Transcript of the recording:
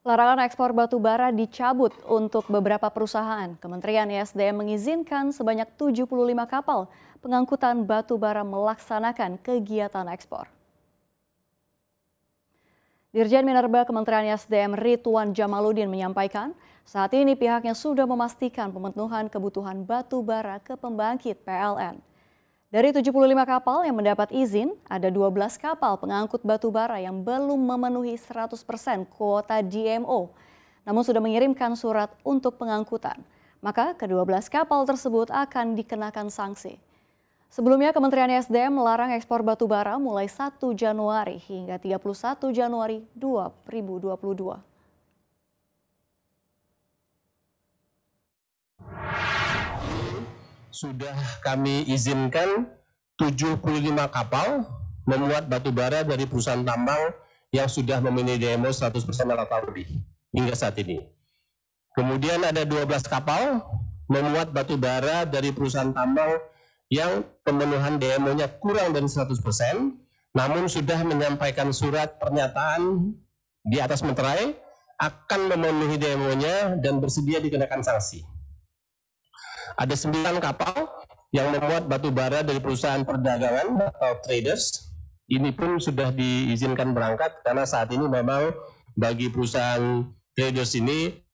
Larangan ekspor batu bara dicabut untuk beberapa perusahaan. Kementerian ESDM mengizinkan sebanyak 75 kapal pengangkutan batu bara melaksanakan kegiatan ekspor. Dirjen Minerba Kementerian ESDM Rituan Jamaludin menyampaikan, saat ini pihaknya sudah memastikan pemenuhan kebutuhan batu bara ke pembangkit PLN. Dari 75 kapal yang mendapat izin, ada 12 kapal pengangkut batu bara yang belum memenuhi 100% kuota DMO, namun sudah mengirimkan surat untuk pengangkutan. Maka ke-12 kapal tersebut akan dikenakan sanksi. Sebelumnya Kementerian SDM melarang ekspor batu bara mulai 1 Januari hingga 31 Januari 2022. sudah kami izinkan 75 kapal memuat batu bara dari perusahaan tambang yang sudah memenuhi demo 100% atau lebih hingga saat ini. Kemudian ada 12 kapal memuat batu bara dari perusahaan tambang yang pemenuhan dmo nya kurang dari 100%, namun sudah menyampaikan surat pernyataan di atas meterai akan memenuhi demonya dan bersedia dikenakan sanksi. Ada sembilan kapal yang memuat batu bara dari perusahaan perdagangan atau traders. Ini pun sudah diizinkan berangkat karena saat ini memang bagi perusahaan traders ini